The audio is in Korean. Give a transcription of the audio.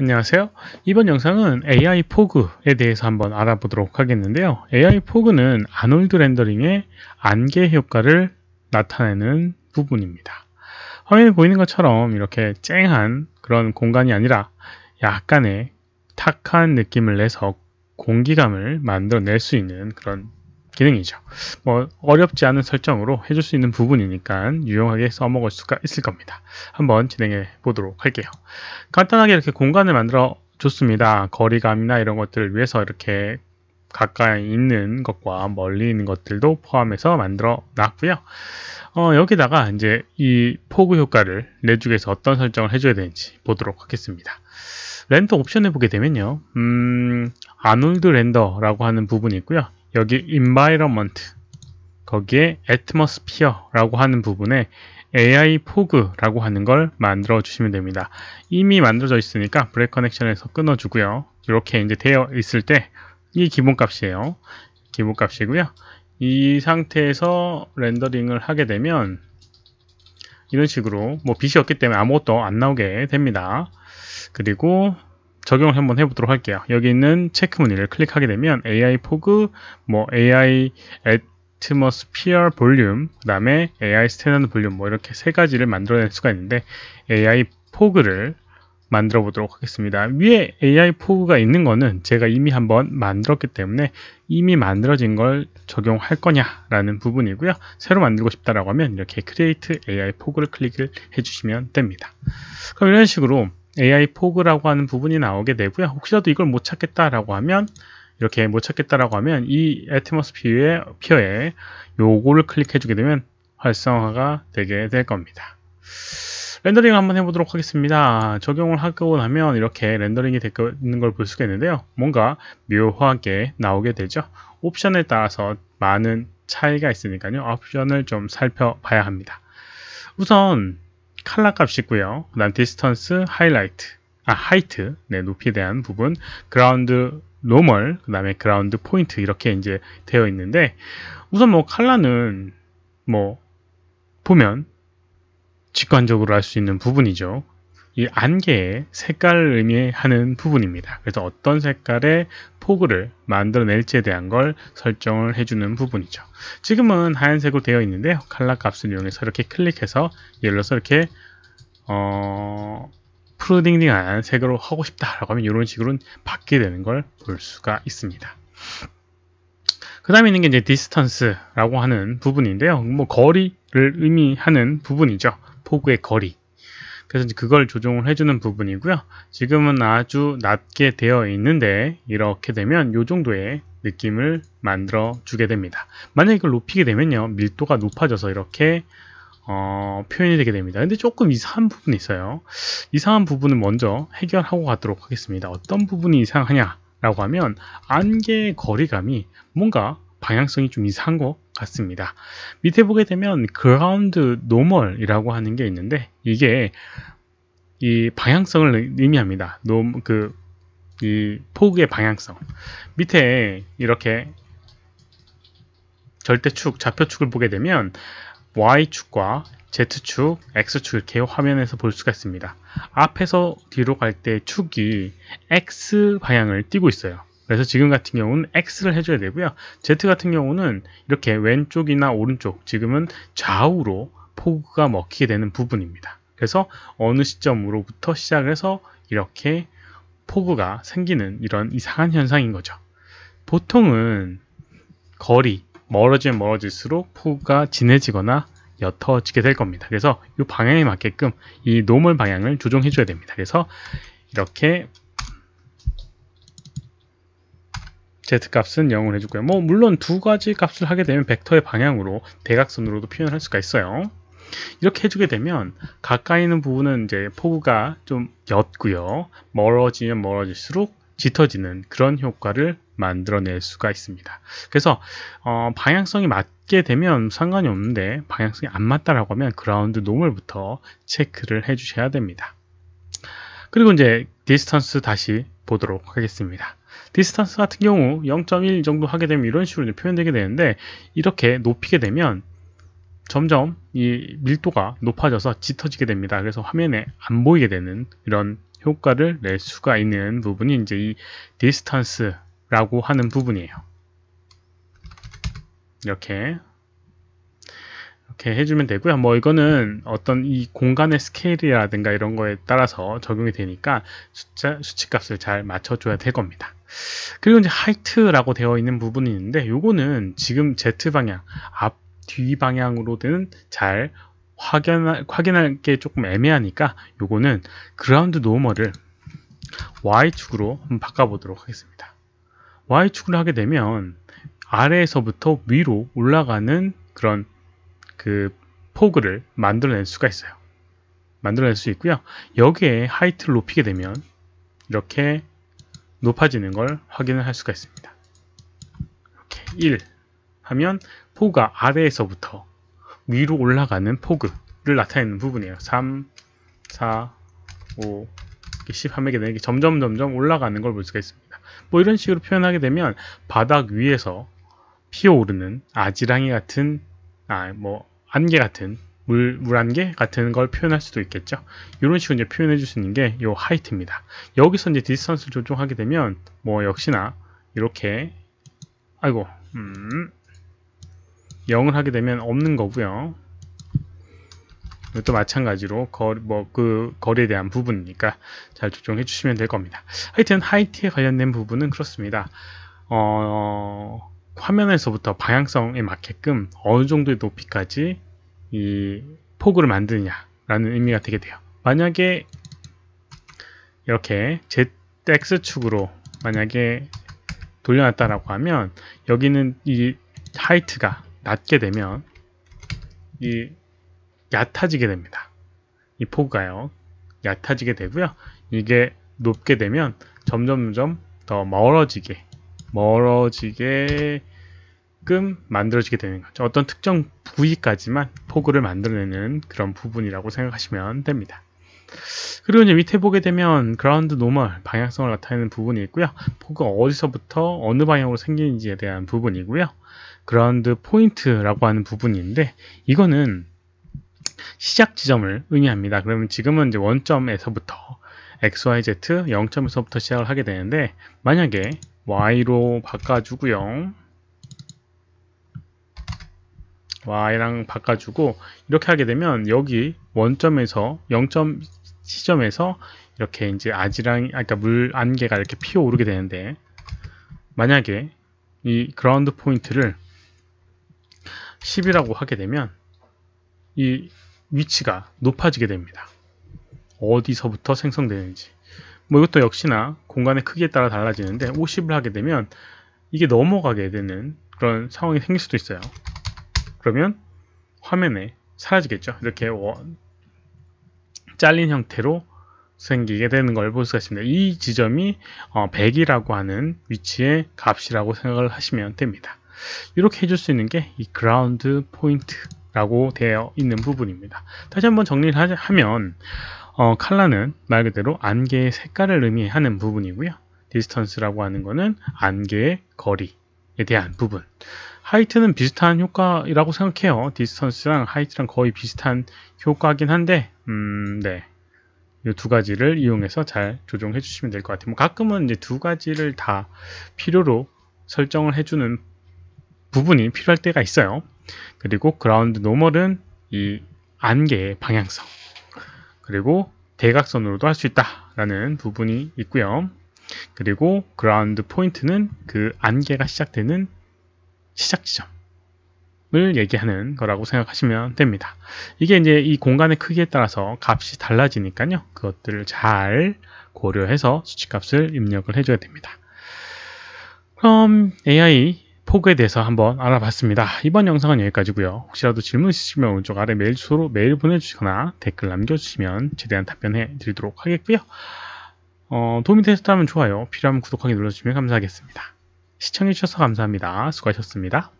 안녕하세요. 이번 영상은 AI 포그에 대해서 한번 알아보도록 하겠는데요. AI 포그는 아놀드 렌더링의 안개 효과를 나타내는 부분입니다. 화면에 보이는 것처럼 이렇게 쨍한 그런 공간이 아니라 약간의 탁한 느낌을 내서 공기감을 만들어낼 수 있는 그런 기능이죠. 뭐 어렵지 않은 설정으로 해줄 수 있는 부분이니까 유용하게 써먹을 수가 있을 겁니다. 한번 진행해 보도록 할게요. 간단하게 이렇게 공간을 만들어 줬습니다. 거리감이나 이런 것들을 위해서 이렇게 가까이 있는 것과 멀리 있는 것들도 포함해서 만들어 놨고요. 어, 여기다가 이제 이 포그 효과를 내쪽에서 어떤 설정을 해줘야 되는지 보도록 하겠습니다. 렌더 옵션을 보게 되면요. 음, 아놀드 렌더라고 하는 부분이 있고요. 여기 environment 거기에 atmosphere라고 하는 부분에 AI 포그라고 하는 걸 만들어 주시면 됩니다. 이미 만들어져 있으니까 브레이 커넥션에서 끊어주고요. 이렇게 이제 되어 있을 때 이 기본값이에요. 기본값이고요. 이 상태에서 렌더링을 하게 되면 이런 식으로 뭐 빛이 없기 때문에 아무것도 안 나오게 됩니다. 그리고 적용을 한번 해보도록 할게요. 여기 있는 체크 문의를 클릭하게 되면 AI 포그, 뭐 AI 애트머스피어 볼륨, 그 다음에 AI 스탠다드 볼륨 뭐 이렇게 세 가지를 만들어낼 수가 있는데 AI 포그를 만들어 보도록 하겠습니다. 위에 AI 포그가 있는 거는 제가 이미 한번 만들었기 때문에 이미 만들어진 걸 적용할 거냐라는 부분이고요. 새로 만들고 싶다라고 하면 이렇게 Create AI 포그를 클릭을 해주시면 됩니다. 그럼 이런 식으로 AI 포그라고 하는 부분이 나오게 되고요. 혹시라도 이걸 못 찾겠다라고 하면 이렇게 못 찾겠다라고 하면 이애트머스피어에 피어에 요거를 클릭해 주게 되면 활성화가 되게 될 겁니다. 렌더링 한번 해보도록 하겠습니다. 적용을 하고 나면 이렇게 렌더링이 되고 있는 걸 볼 수가 있는데요. 뭔가 묘하게 나오게 되죠. 옵션에 따라서 많은 차이가 있으니까요. 옵션을 좀 살펴봐야 합니다. 우선 칼라 값이고요. 그 다음 디스턴스, 하이라이트, 아 하이트, 네 높이에 대한 부분, 그라운드 노멀, 그 다음에 그라운드 포인트 이렇게 이제 되어 있는데 우선 뭐 칼라는 뭐 보면 직관적으로 할 수 있는 부분이죠. 이 안개의 색깔을 의미하는 부분입니다. 그래서 어떤 색깔의 포그를 만들어낼지에 대한 걸 설정을 해주는 부분이죠. 지금은 하얀색으로 되어 있는데 요 칼라 값을 이용해서 이렇게 클릭해서 예를 들어서 이렇게 어... 푸르딩딩한 색으로 하고 싶다라고 하면 이런 식으로 받게 되는 걸 볼 수가 있습니다. 그 다음에 있는 게 이제 디스턴스라고 하는 부분인데요. 뭐 거리를 의미하는 부분이죠. 포그의 거리. 그래서 그걸 조정을 해주는 부분이고요. 지금은 아주 낮게 되어 있는데 이렇게 되면 이 정도의 느낌을 만들어 주게 됩니다. 만약 이걸 높이게 되면요. 밀도가 높아져서 이렇게 어, 표현이 되게 됩니다. 근데 조금 이상한 부분이 있어요. 이상한 부분은 먼저 해결하고 가도록 하겠습니다. 어떤 부분이 이상하냐? 라고 하면 안개 의 거리감이 뭔가 방향성이 좀 이상한 것 같습니다. 밑에 보게 되면 그 r 운드노멀이라고 하는 게 있는데 이게 이 방향성을 의미합니다. 그이 폭의 방향성. 밑에 이렇게 절대축, 좌표축을 보게 되면 y축과 Z축, X축 이렇게 화면에서 볼 수가 있습니다. 앞에서 뒤로 갈 때 축이 X 방향을 띄고 있어요. 그래서 지금 같은 경우는 X를 해줘야 되고요. Z 같은 경우는 이렇게 왼쪽이나 오른쪽, 지금은 좌우로 포그가 먹히게 되는 부분입니다. 그래서 어느 시점으로부터 시작해서 이렇게 포그가 생기는 이런 이상한 현상인 거죠. 보통은 거리, 멀어지면 멀어질수록 포그가 진해지거나 옅어지게 될 겁니다. 그래서 이 방향에 맞게끔 이 노멀 방향을 조정해줘야 됩니다. 그래서 이렇게 z값은 0을 해줄거예요뭐 물론 두 가지 값을 하게 되면 벡터의 방향으로 대각선으로도 표현할 수가 있어요. 이렇게 해주게 되면 가까이 있는 부분은 이제 포그가 좀 옅고요. 멀어지면 멀어질수록 짙어지는 그런 효과를 만들어낼 수가 있습니다. 그래서 어, 방향성이 맞게 되면 상관이 없는데 방향성이 안 맞다라고 하면 그라운드 노멀부터 체크를 해주셔야 됩니다. 그리고 이제 디스턴스 다시 보도록 하겠습니다. 디스턴스 같은 경우 0.1 정도 하게 되면 이런 식으로 표현되게 되는데 이렇게 높이게 되면 점점 이 밀도가 높아져서 짙어지게 됩니다. 그래서 화면에 안 보이게 되는 이런 효과를 낼 수가 있는 부분이 이제 이 디스턴스라고 하는 부분이에요. 이렇게 이렇게 해주면 되고요. 뭐 이거는 어떤 이 공간의 스케일이라든가 이런 거에 따라서 적용이 되니까 숫자 수치값을 잘 맞춰줘야 될 겁니다. 그리고 이제 하이트라고 되어 있는 부분이 있는데 요거는 지금 Z 방향 앞뒤 방향으로는 잘 확인할, 확인할 게 조금 애매하니까 요거는 그라운드 노멀을 Y축으로 한번 바꿔보도록 하겠습니다. y 축을 하게 되면 아래에서부터 위로 올라가는 그런 그 포그를 만들어낼 수가 있어요. 만들어낼 수 있고요. 여기에 하이트를 높이게 되면 이렇게 높아지는 걸 확인을 할 수가 있습니다. 이렇게 1 하면 포가 아래에서부터 위로 올라가는 포그를 나타내는 부분이에요. 3, 4, 5, 10 하면 이게 점점 점점 올라가는 걸 볼 수가 있습니다. 뭐 이런 식으로 표현하게 되면 바닥 위에서 피어오르는 아지랑이 같은 아 뭐 안개 같은 물, 물안개 같은 걸 표현할 수도 있겠죠. 이런 식으로 이제 표현해 줄 수 있는 게 이 하이트입니다. 여기서 이제 디스턴스 조정하게 되면 뭐 역시나 이렇게 아이고 음 0을 하게 되면 없는 거고요. 이것도 마찬가지로 거리, 뭐그 거리에 대한 부분이니까 잘 조정해 주시면 될 겁니다. 하여튼 하이트에 관련된 부분은 그렇습니다. 어, 화면에서부터 방향성에 맞게끔 어느 정도의 높이까지 이 폭을 만드느냐라는 의미가 되게 돼요. 만약에 이렇게 ZX축으로 만약에 돌려놨다라고 하면 여기는 이 하이트가 낮게 되면 이 얕아지게 됩니다. 이 폭가요. 얕아지게 되고요. 이게 높게 되면 점점점 더 멀어지게 멀어지게 만큼 만들어지게 되는 거죠. 어떤 특정 부위까지만 포그를 만들어내는 그런 부분이라고 생각하시면 됩니다. 그리고 이제 밑에 보게 되면 그라운드 노멀 방향성을 나타내는 부분이 있고요. 포그가 어디서부터 어느 방향으로 생기는지에 대한 부분이고요. 그라운드 포인트라고 하는 부분인데 이거는 시작 지점을 의미합니다. 그러면 지금은 이제 원점에서부터 XYZ 0점에서부터 시작을 하게 되는데 만약에 Y로 바꿔주고요. y랑 바꿔주고 이렇게 하게 되면 여기 원점에서 0. 점 시점에서 이렇게 이제 아지랑 아 그러니까 물 안개가 이렇게 피어 오르게 되는데 만약에 이 그라운드 포인트를 10이라고 하게 되면 이 위치가 높아지게 됩니다. 어디서부터 생성되는지 뭐 이것도 역시나 공간의 크기에 따라 달라지는데 50을 하게 되면 이게 넘어가게 되는 그런 상황이 생길 수도 있어요. 그러면 화면에 사라지겠죠. 이렇게 원, 잘린 형태로 생기게 되는 걸 볼 수가 있습니다. 이 지점이 100이라고 어, 하는 위치의 값이라고 생각을 하시면 됩니다. 이렇게 해줄 수 있는 게 이 그라운드 포인트라고 되어 있는 부분입니다. 다시 한번 정리를 하면 어, 칼라는 말 그대로 안개의 색깔을 의미하는 부분이고요. 디스턴스라고 하는 거는 안개의 거리에 대한 부분 하이트는 비슷한 효과라고 생각해요. 디스턴스랑 하이트랑 거의 비슷한 효과긴 한데, 음, 네. 이 두 가지를 이용해서 잘 조정해 주시면 될 것 같아요. 뭐 가끔은 이제 두 가지를 다 필요로 설정을 해주는 부분이 필요할 때가 있어요. 그리고 그라운드 노멀은 이 안개의 방향성 그리고 대각선으로도 할 수 있다라는 부분이 있고요. 그리고 그라운드 포인트는 그 안개가 시작되는 시작 지점을 얘기하는 거라고 생각하시면 됩니다. 이게 이제 이 공간의 크기에 따라서 값이 달라지니까요. 그것들을 잘 고려해서 수치값을 입력을 해줘야 됩니다. 그럼 AI 폭에 대해서 한번 알아봤습니다. 이번 영상은 여기까지고요. 혹시라도 질문 있으시면 오른쪽 아래 메일 주소로 메일 보내주시거나 댓글 남겨주시면 최대한 답변해 드리도록 하겠고요. 어, 도움이 되셨다면 좋아요, 필요하면 구독하기 눌러주시면 감사하겠습니다. 시청해주셔서 감사합니다. 수고하셨습니다.